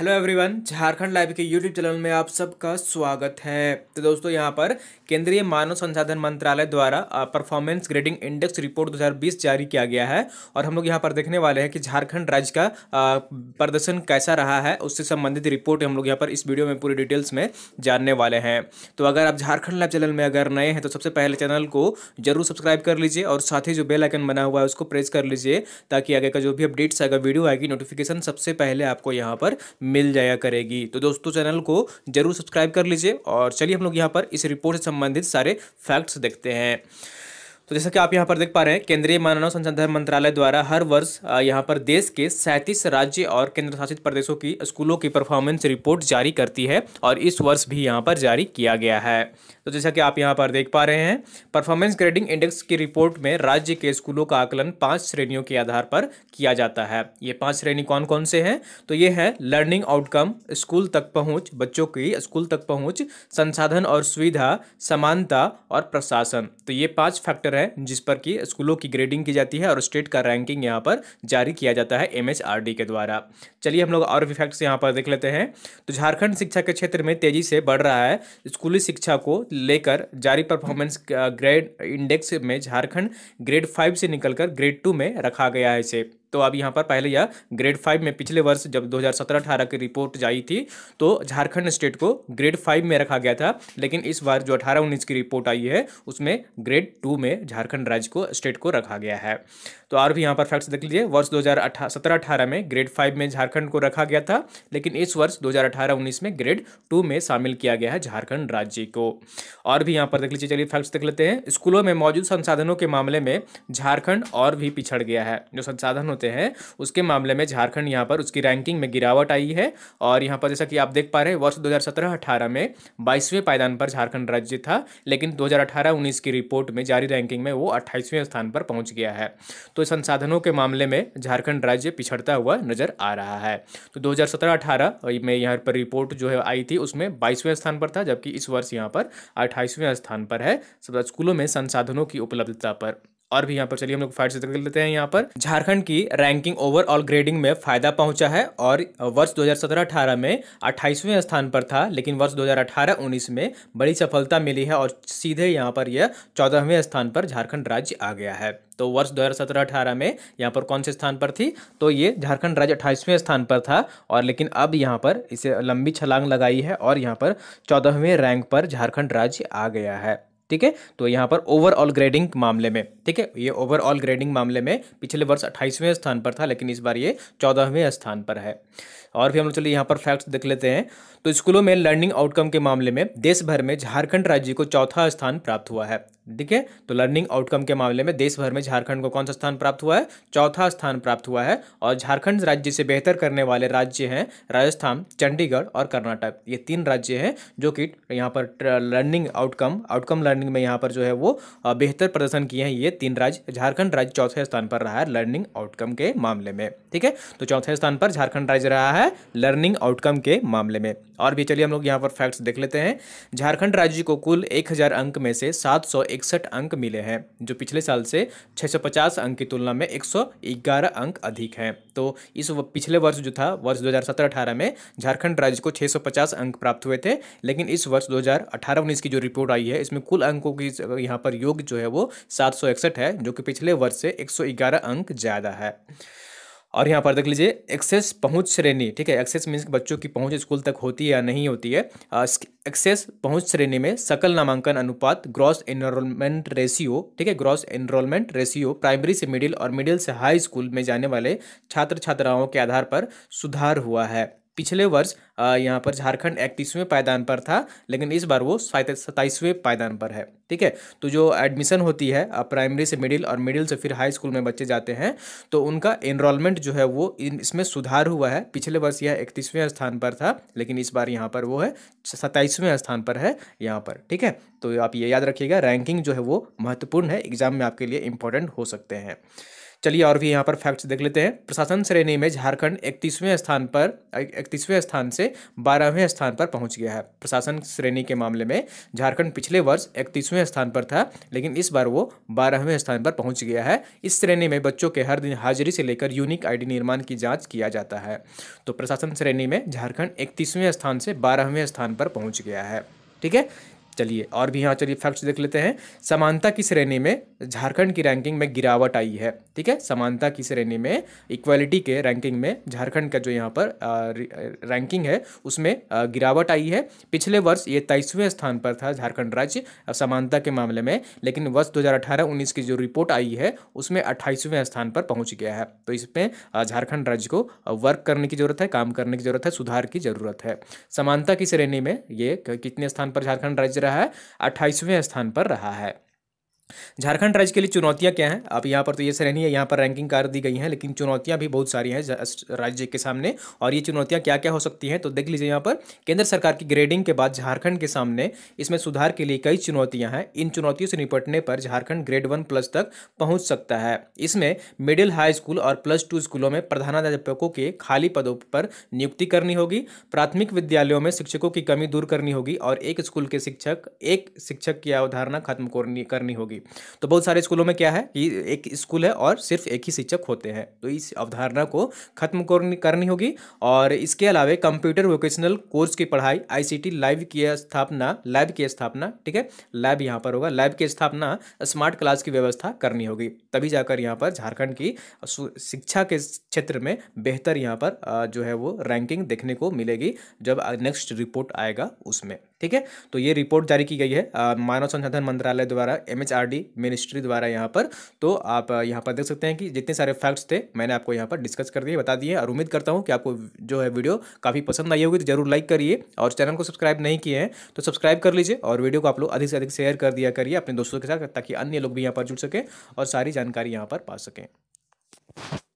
hello everyone Jharkhand live के YouTube channel में आप सबका स्वागत है तो दोस्तों यहां पर केंद्रीय मानव संसाधन मंत्रालय द्वारा परफॉर्मेंस ग्रेडिंग इंडेक्स रिपोर्ट 2020 जारी किया गया है और हम लोग यहां पर देखने वाले हैं कि झारखंड राज्य का प्रदर्शन कैसा रहा है उससे संबंधित रिपोर्ट हम लोग यहाँ पर इस वीडियो में पूरी डिटेल्स में जानने वाले हैं तो अगर आप झारखंड लाइव चैनल में अगर नए हैं तो सबसे पहले चैनल को जरूर सब्सक्राइब कर लीजिए और साथ ही जो बेलाइकन बना हुआ है उसको प्रेस कर लीजिए ताकि आगे का जो भी अपडेट्स आएगा वीडियो आएगी नोटिफिकेशन सबसे पहले आपको यहाँ पर मिल जाया करेगी तो दोस्तों चैनल को जरूर सब्सक्राइब कर लीजिए और चलिए हम लोग यहाँ पर इस रिपोर्ट से संबंधित सारे फैक्ट्स देखते हैं तो जैसा कि आप यहाँ पर देख पा रहे हैं केंद्रीय मानव संसाधन मंत्रालय द्वारा हर वर्ष यहाँ पर देश के सैंतीस राज्य और केंद्र शासित प्रदेशों की स्कूलों की परफॉर्मेंस रिपोर्ट जारी करती है और इस वर्ष भी यहाँ पर जारी किया गया है तो जैसा कि आप यहाँ पर देख पा रहे हैं परफॉर्मेंस ग्रेडिंग इंडेक्स की रिपोर्ट में राज्य के स्कूलों का आकलन पाँच श्रेणियों के आधार पर किया जाता है ये पाँच श्रेणी कौन कौन से हैं तो ये है लर्निंग आउटकम स्कूल तक पहुँच बच्चों की स्कूल तक पहुँच संसाधन और सुविधा समानता और प्रशासन तो ये पाँच फैक्टर है जिस पर कि स्कूलों की ग्रेडिंग की जाती है और स्टेट का रैंकिंग यहाँ पर जारी किया जाता है एम के द्वारा चलिए हम लोग और भी फैक्ट्स यहाँ पर देख लेते हैं तो झारखंड शिक्षा के क्षेत्र में तेजी से बढ़ रहा है स्कूली शिक्षा को लेकर जारी परफॉर्मेंस ग्रेड इंडेक्स में झारखंड ग्रेड फाइव से निकलकर ग्रेड टू में रखा गया है इसे तो अब यहाँ पर पहले यह ग्रेड फाइव में पिछले वर्ष जब 2017-18 की रिपोर्ट जाई थी तो झारखंड स्टेट को ग्रेड फाइव में रखा गया था लेकिन इस बार जो अठारह उन्नीस की रिपोर्ट आई है उसमें ग्रेड टू में झारखंड राज्य को स्टेट को रखा गया है तो और भी यहाँ पर फैक्ट्स देख लीजिए वर्ष दो हज़ार में ग्रेड फाइव में झारखंड को रखा गया था लेकिन इस वर्ष दो हज़ार में ग्रेड टू में शामिल किया गया है झारखंड राज्य को और भी यहाँ पर देख लीजिए चलिए फैक्ट्स देख लेते हैं स्कूलों में मौजूद संसाधनों के मामले में झारखंड और भी पिछड़ गया है जो संसाधन होते हैं उसके मामले में झारखंड यहाँ पर उसकी रैंकिंग में गिरावट आई है और यहाँ पर जैसा कि आप देख पा रहे हैं वर्ष 2017-18 में बाईसवें पायदान पर झारखंड राज्य था लेकिन 2018-19 की रिपोर्ट में जारी रैंकिंग में वो अट्ठाईसवें स्थान पर पहुँच गया है तो संसाधनों के मामले में झारखंड राज्य पिछड़ता हुआ नजर आ रहा है तो दो हज़ार में यहाँ पर रिपोर्ट जो है आई थी उसमें बाईसवें स्थान पर था जबकि इस वर्ष यहाँ पर अट्ठाईसवें स्थान पर है स्कूलों में संसाधनों की उपलब्धता पर और भी यहाँ पर चलिए हम लोग फाइट से कर लेते हैं यहाँ पर झारखंड की रैंकिंग ओवरऑल ग्रेडिंग में फायदा पहुंचा है और वर्ष 2017-18 में 28वें स्थान पर था लेकिन वर्ष 2018-19 में बड़ी सफलता मिली है और सीधे यहाँ पर यह चौदहवें स्थान पर झारखंड राज्य आ गया है तो वर्ष 2017-18 में यहाँ पर कौन से स्थान पर थी तो ये झारखंड राज्य अट्ठाईसवें स्थान पर था और लेकिन अब यहाँ पर इसे लंबी छलांग लगाई है और यहाँ पर चौदहवें रैंक पर झारखंड राज्य आ गया है ठीक है तो यहाँ पर ओवरऑल ग्रेडिंग मामले में ठीक है ये ओवरऑल ग्रेडिंग मामले में पिछले वर्ष अट्ठाईसवें स्थान पर था लेकिन इस बार ये चौदहवें स्थान पर है और भी हम लोग चलिए यहाँ पर फैक्ट्स देख लेते हैं तो स्कूलों में लर्निंग आउटकम के मामले में देश भर में झारखंड राज्य को चौथा स्थान प्राप्त हुआ है ठीक है तो लर्निंग आउटकम के मामले में देश भर में झारखंड को कौन सा स्थान प्राप्त हुआ है चौथा स्थान प्राप्त हुआ है और झारखंड राज्य से बेहतर करने वाले राज्य हैं राजस्थान चंडीगढ़ और कर्नाटक ये तीन राज्य हैं जो कि यहाँ पर learning outcome outcome learning learning में यहाँ पर जो है वो बेहतर प्रदर्शन किए हैं ये तीन राज्य झारखंड राज्य चौथे स्थान पर रहा है लर्निंग आउटकम के मामले में ठीक है तो चौथे स्थान पर झारखंड राज्य रहा है लर्निंग आउटकम के मामले में और भी चलिए हम लोग यहाँ पर फैक्ट्स देख लेते हैं झारखंड राज्य को कुल 1000 अंक में से इकसठ अंक मिले हैं जो पिछले साल से 650 अंक की तुलना में 111 अंक अधिक हैं तो इस पिछले वर्ष जो था वर्ष 2017-18 में झारखंड राज्य को 650 अंक प्राप्त हुए थे लेकिन इस वर्ष 2018-19 की जो रिपोर्ट आई है इसमें कुल अंकों की यहाँ पर योग जो है वो सात है जो कि पिछले वर्ष से ग्यारह अंक ज़्यादा है और यहाँ पर देख लीजिए एक्सेस पहुँच श्रेणी ठीक है एक्सेस मीन्स बच्चों की पहुँच स्कूल तक होती है या नहीं होती है एक्सेस पहुँच श्रेणी में सकल नामांकन अनुपात ग्रॉस एनरोलमेंट रेशियो ठीक है ग्रॉस एनरोलमेंट रेशियो प्राइमरी से मिडिल और मिडिल से हाई स्कूल में जाने वाले छात्र छात्राओं के आधार पर सुधार हुआ है पिछले वर्ष यहाँ पर झारखंड इकतीसवें पायदान पर था लेकिन इस बार वो सताईसवें पायदान पर है ठीक है तो जो एडमिशन होती है प्राइमरी से मिडिल और मिडिल से फिर हाई स्कूल में बच्चे जाते हैं तो उनका एनरोलमेंट जो है वो इसमें सुधार हुआ है पिछले वर्ष यह इकतीसवें स्थान पर था लेकिन इस बार यहाँ पर वो है सत्ताईसवें स्थान पर है यहाँ पर ठीक है तो आप ये याद रखिएगा रैंकिंग जो है वो महत्वपूर्ण है एग्जाम में आपके लिए इंपॉर्टेंट हो सकते हैं चलिए और भी यहाँ पर फैक्ट्स देख लेते हैं प्रशासन श्रेणी में झारखंड इकतीसवें स्थान पर इकतीसवें स्थान से बारहवें स्थान पर पहुँच गया है प्रशासन श्रेणी के मामले में झारखंड पिछले वर्ष इकतीसवें स्थान पर था लेकिन इस बार वो बारहवें स्थान पर पहुँच गया है इस श्रेणी में बच्चों के हर दिन हाजिरी से लेकर यूनिक आई निर्माण की जाँच किया जाता है तो प्रशासन श्रेणी में झारखंड इकतीसवें स्थान से बारहवें स्थान पर पहुँच गया है ठीक है चलिए और भी यहाँ चलिए फैक्ट्स देख लेते हैं समानता की श्रेणी में झारखंड की रैंकिंग में गिरावट आई है ठीक है समानता की श्रेणी में इक्वालिटी के रैंकिंग में झारखंड का जो यहाँ पर रैंकिंग है उसमें गिरावट आई है पिछले वर्ष ये तेईसवें स्थान पर था झारखंड राज्य समानता के मामले में लेकिन वर्ष दो हज़ार की जो रिपोर्ट आई है उसमें अट्ठाईसवें स्थान पर पहुँच गया है तो इसमें झारखंड राज्य को वर्क करने की जरूरत है काम करने की जरूरत है सुधार की जरूरत है समानता की श्रेणी में ये कितने स्थान पर झारखंड राज्य रहा है अट्ठाईसवें स्थान पर रहा है झारखंड राज्य के लिए चुनौतियां क्या हैं आप यहाँ पर तो ये सरहनी है यहाँ पर रैंकिंग कर दी गई हैं लेकिन चुनौतियां भी बहुत सारी हैं राज्य के सामने और ये चुनौतियां क्या क्या हो सकती हैं तो देख लीजिए यहाँ पर केंद्र सरकार की ग्रेडिंग के बाद झारखंड के सामने इसमें सुधार के लिए कई चुनौतियाँ हैं इन चुनौतियों से निपटने पर झारखंड ग्रेड वन प्लस तक पहुँच सकता है इसमें मिडिल हाई स्कूल और प्लस टू स्कूलों में प्रधानाध्यापकों के खाली पदों पर नियुक्ति करनी होगी प्राथमिक विद्यालयों में शिक्षकों की कमी दूर करनी होगी और एक स्कूल के शिक्षक एक शिक्षक की अवधारणा खत्म करनी होगी होगी तो बहुत सारे स्कूलों में क्या है कि एक स्कूल है और सिर्फ एक ही शिक्षक होते हैं तो इस अवधारणा को खत्म करनी होगी और इसके अलावा कंप्यूटर वोकेशनल कोर्स की पढ़ाई आईसीटी लाइव की स्थापना लैब की स्थापना ठीक है लैब यहाँ पर होगा लैब की स्थापना स्मार्ट क्लास की व्यवस्था करनी होगी तभी जाकर यहाँ पर झारखंड की शिक्षा के क्षेत्र में बेहतर यहाँ पर जो है वो रैंकिंग देखने को मिलेगी जब नेक्स्ट रिपोर्ट आएगा उसमें ठीक है तो ये रिपोर्ट जारी की गई है मानव संसाधन मंत्रालय द्वारा एम मिनिस्ट्री द्वारा यहाँ पर तो आप यहाँ पर देख सकते हैं कि जितने सारे फैक्ट्स थे मैंने आपको यहाँ पर डिस्कस कर दिए बता दिए और उम्मीद करता हूँ कि आपको जो है वीडियो काफ़ी पसंद आई होगी तो जरूर लाइक करिए और चैनल को सब्सक्राइब नहीं किए हैं तो सब्सक्राइब कर लीजिए और वीडियो को आप लोग अधिक से अधिक शेयर कर दिया करिए अपने दोस्तों के साथ ताकि अन्य लोग भी यहाँ पर जुड़ सकें और सारी जानकारी यहाँ पर पा सकें